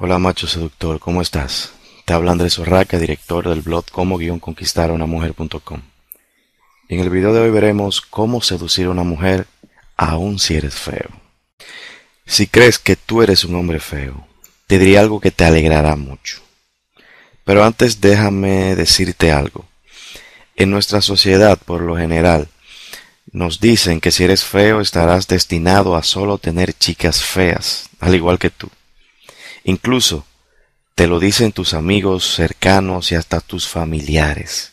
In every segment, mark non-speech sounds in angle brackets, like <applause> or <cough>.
Hola macho seductor, ¿cómo estás? Te habla Andrés Orraca, director del blog cómo-conquistar a mujer.com. En el video de hoy veremos cómo seducir a una mujer aun si eres feo. Si crees que tú eres un hombre feo, te diré algo que te alegrará mucho. Pero antes déjame decirte algo. En nuestra sociedad, por lo general, nos dicen que si eres feo estarás destinado a solo tener chicas feas, al igual que tú. Incluso te lo dicen tus amigos cercanos y hasta tus familiares.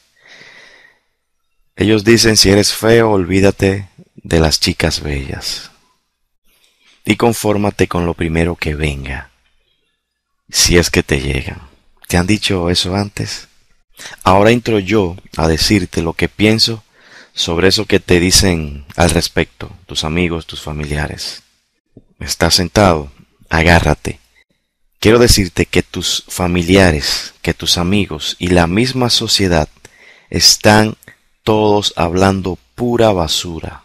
Ellos dicen, si eres feo, olvídate de las chicas bellas. Y confórmate con lo primero que venga, si es que te llegan. ¿Te han dicho eso antes? Ahora entro yo a decirte lo que pienso sobre eso que te dicen al respecto, tus amigos, tus familiares. Estás sentado, agárrate Quiero decirte que tus familiares, que tus amigos y la misma sociedad están todos hablando pura basura.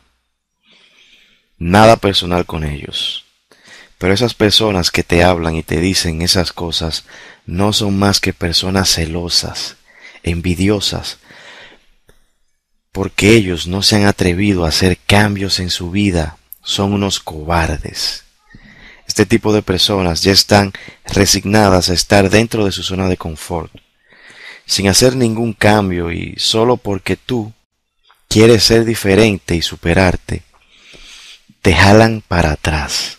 Nada personal con ellos. Pero esas personas que te hablan y te dicen esas cosas no son más que personas celosas, envidiosas, porque ellos no se han atrevido a hacer cambios en su vida. Son unos cobardes. Este tipo de personas ya están resignadas a estar dentro de su zona de confort, sin hacer ningún cambio y solo porque tú quieres ser diferente y superarte, te jalan para atrás,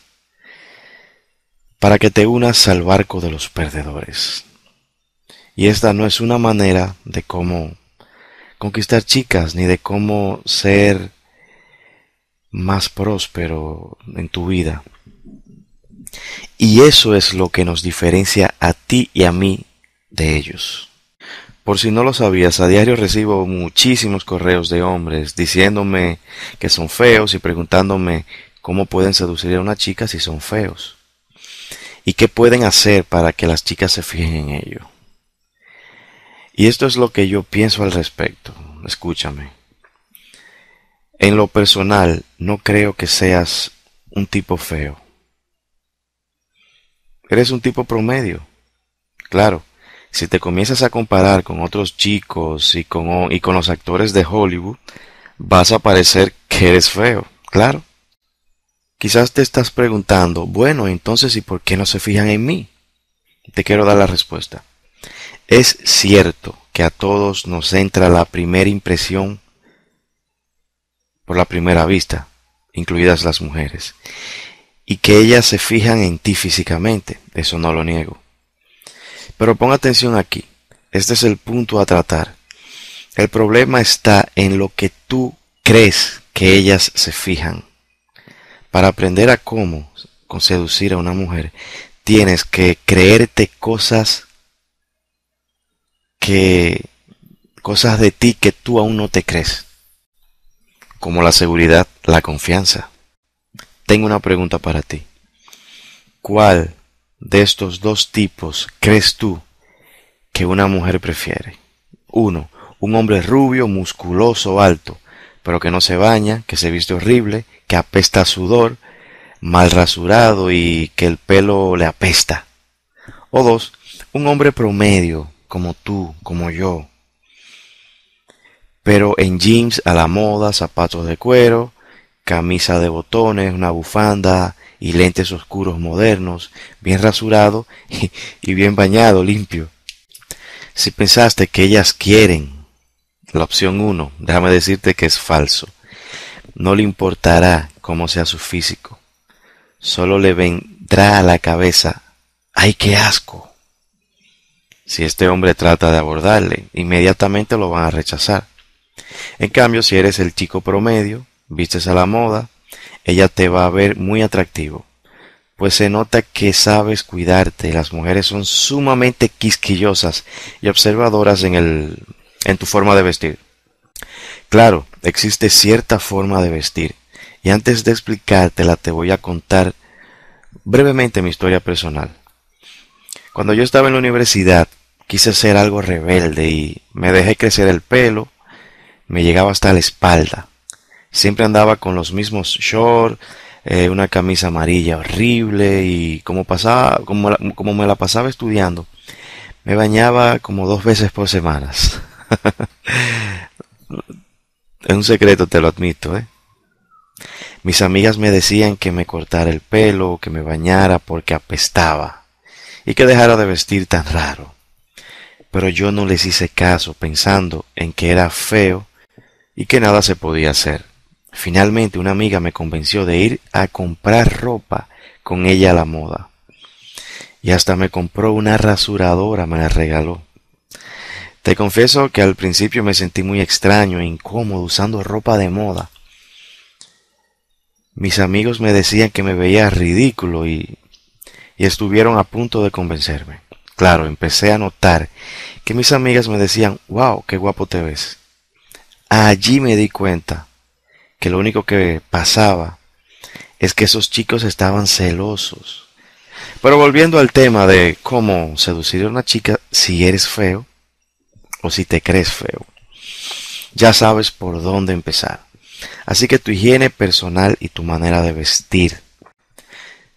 para que te unas al barco de los perdedores. Y esta no es una manera de cómo conquistar chicas, ni de cómo ser más próspero en tu vida. Y eso es lo que nos diferencia a ti y a mí de ellos. Por si no lo sabías, a diario recibo muchísimos correos de hombres diciéndome que son feos y preguntándome cómo pueden seducir a una chica si son feos. Y qué pueden hacer para que las chicas se fijen en ello. Y esto es lo que yo pienso al respecto. Escúchame. En lo personal, no creo que seas un tipo feo. Eres un tipo promedio. Claro, si te comienzas a comparar con otros chicos y con, y con los actores de Hollywood, vas a parecer que eres feo, claro. Quizás te estás preguntando, bueno, entonces, ¿y por qué no se fijan en mí? Te quiero dar la respuesta. Es cierto que a todos nos entra la primera impresión por la primera vista, incluidas las mujeres y que ellas se fijan en ti físicamente, eso no lo niego. Pero pon atención aquí, este es el punto a tratar. El problema está en lo que tú crees que ellas se fijan. Para aprender a cómo seducir a una mujer, tienes que creerte cosas que cosas de ti que tú aún no te crees, como la seguridad, la confianza, tengo una pregunta para ti. ¿Cuál de estos dos tipos crees tú que una mujer prefiere? Uno, un hombre rubio, musculoso, alto, pero que no se baña, que se viste horrible, que apesta a sudor, mal rasurado y que el pelo le apesta. O dos, un hombre promedio, como tú, como yo, pero en jeans a la moda, zapatos de cuero, camisa de botones, una bufanda y lentes oscuros modernos, bien rasurado <laughs> y, bien bañado, limpio. Si pensaste que ellas quieren la opción 1, déjame decirte que es falso. No le importará cómo sea su físico. Solo le vendrá a la cabeza, ¡ay, qué asco! Si este hombre trata de abordarle, inmediatamente lo van a rechazar. En cambio, si eres el chico promedio, vistes a la moda, ella te va a ver muy atractivo. Pues se nota que sabes cuidarte. Las mujeres son sumamente quisquillosas y observadoras en, el, en tu forma de vestir. Claro, existe cierta forma de vestir. Y antes de explicártela te voy a contar brevemente mi historia personal. Cuando yo estaba en la universidad, quise ser algo rebelde y me dejé crecer el pelo, me llegaba hasta la espalda. Siempre andaba con los mismos shorts, eh, una camisa amarilla horrible y como, pasaba, como, me la pasaba estudiando, me bañaba como dos veces por semanas. <laughs> es un secreto, te lo admito, ¿eh? Mis amigas me decían que me cortara el pelo, que me bañara porque apestaba y que dejara de vestir tan raro. Pero yo no les hice caso pensando en que era feo y que nada se podía hacer. Finalmente una amiga me convenció de ir a comprar ropa con ella a la moda. Y hasta me compró una rasuradora, me la regaló. Te confieso que al principio me sentí muy extraño e incómodo usando ropa de moda. Mis amigos me decían que me veía ridículo y, estuvieron a punto de convencerme. Claro, empecé a notar que mis amigas me decían, wow, qué guapo te ves. Allí me di cuenta que lo único que pasaba es que esos chicos estaban celosos. Pero volviendo al tema de cómo seducir a una chica si eres feo o si te crees feo, ya sabes por dónde empezar. Así que tu higiene personal y tu manera de vestir.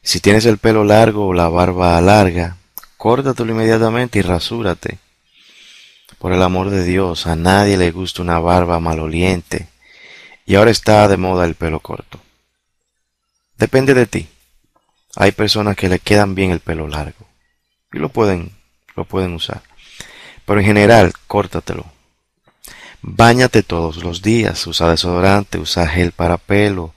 Si tienes el pelo largo o la barba larga, córtatelo inmediatamente y rasúrate. Por el amor de Dios, a nadie le gusta una barba maloliente. Y ahora está de moda el pelo corto. Depende de ti. Hay personas que le quedan bien el pelo largo y lo pueden, lo pueden usar. Pero en general, córtatelo. Báñate todos los días, usa desodorante, usa gel para pelo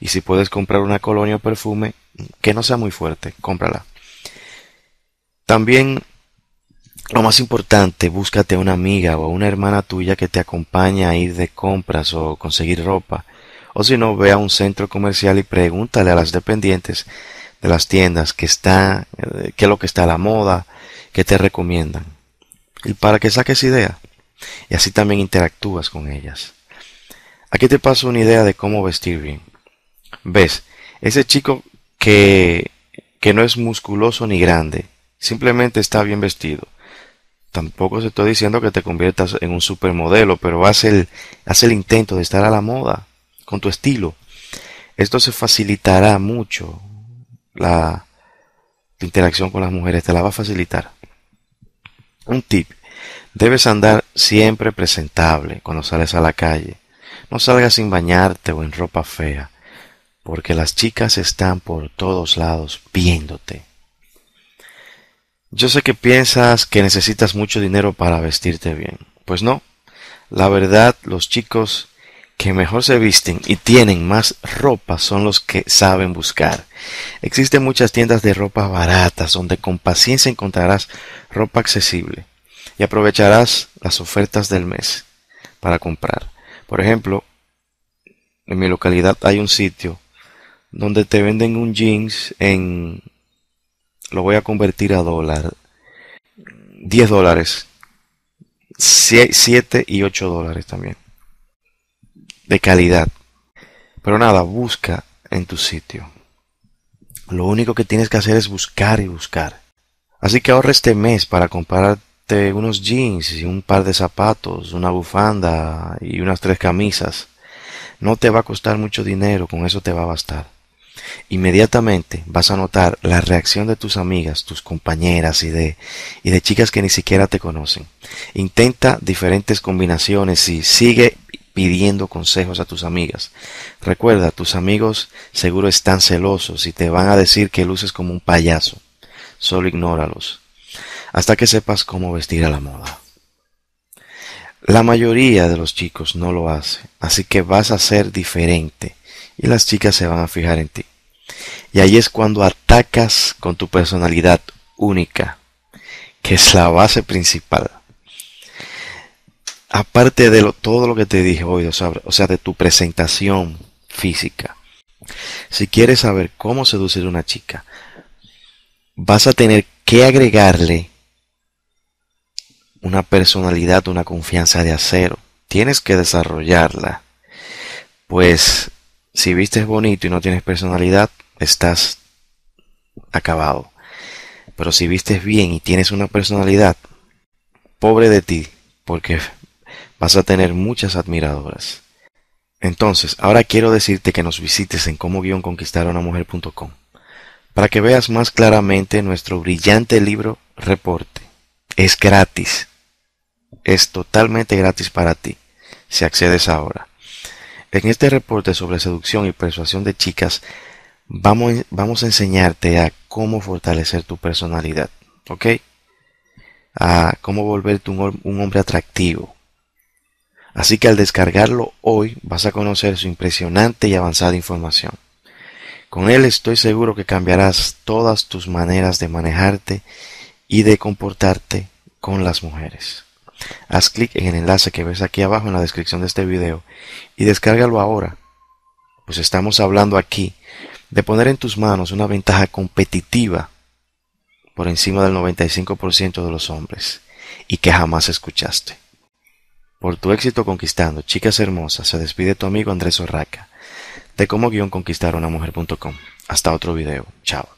y si puedes comprar una colonia o perfume que no sea muy fuerte, cómprala. También lo más importante, búscate una amiga o una hermana tuya que te acompañe a ir de compras o conseguir ropa. O si no, ve a un centro comercial y pregúntale a las dependientes de las tiendas que está, eh, qué es lo que está a la moda, qué te recomiendan. Y para que saques idea. Y así también interactúas con ellas. Aquí te paso una idea de cómo vestir bien. Ves, ese chico que, que no es musculoso ni grande, simplemente está bien vestido tampoco te estoy diciendo que te conviertas en un supermodelo, pero haz el, el intento de estar a la moda con tu estilo. Esto se facilitará mucho la, la interacción con las mujeres, te la va a facilitar. Un tip, debes andar siempre presentable cuando sales a la calle. No salgas sin bañarte o en ropa fea, porque las chicas están por todos lados viéndote. Yo sé que piensas que necesitas mucho dinero para vestirte bien. Pues no. La verdad, los chicos que mejor se visten y tienen más ropa son los que saben buscar. Existen muchas tiendas de ropa baratas donde con paciencia encontrarás ropa accesible y aprovecharás las ofertas del mes para comprar. Por ejemplo, en mi localidad hay un sitio donde te venden un jeans en lo voy a convertir a dólar. 10 dólares. 7 y 8 dólares también. De calidad. Pero nada, busca en tu sitio. Lo único que tienes que hacer es buscar y buscar. Así que ahorra este mes para comprarte unos jeans y un par de zapatos, una bufanda y unas tres camisas. No te va a costar mucho dinero, con eso te va a bastar. Inmediatamente vas a notar la reacción de tus amigas, tus compañeras y de, y de chicas que ni siquiera te conocen. Intenta diferentes combinaciones y sigue pidiendo consejos a tus amigas. Recuerda, tus amigos seguro están celosos y te van a decir que luces como un payaso. Solo ignóralos hasta que sepas cómo vestir a la moda. La mayoría de los chicos no lo hace, así que vas a ser diferente y las chicas se van a fijar en ti. Y ahí es cuando atacas con tu personalidad única, que es la base principal. Aparte de todo lo que te dije hoy, o sea, o sea, de tu presentación física. Si quieres saber cómo seducir a una chica, vas a tener que agregarle una personalidad, una confianza de acero. Tienes que desarrollarla. Pues si vistes bonito y no tienes personalidad, estás acabado. Pero si vistes bien y tienes una personalidad, pobre de ti, porque vas a tener muchas admiradoras. Entonces, ahora quiero decirte que nos visites en como para que veas más claramente nuestro brillante libro reporte. Es gratis. Es totalmente gratis para ti si accedes ahora. En este reporte sobre seducción y persuasión de chicas Vamos, vamos a enseñarte a cómo fortalecer tu personalidad, ¿ok? A cómo volverte un, un hombre atractivo. Así que al descargarlo hoy vas a conocer su impresionante y avanzada información. Con él estoy seguro que cambiarás todas tus maneras de manejarte y de comportarte con las mujeres. Haz clic en el enlace que ves aquí abajo en la descripción de este video y descárgalo ahora. Pues estamos hablando aquí de poner en tus manos una ventaja competitiva por encima del 95% de los hombres y que jamás escuchaste. Por tu éxito conquistando chicas hermosas, se despide tu amigo Andrés Orraca de cómo guión Hasta otro video. Chao.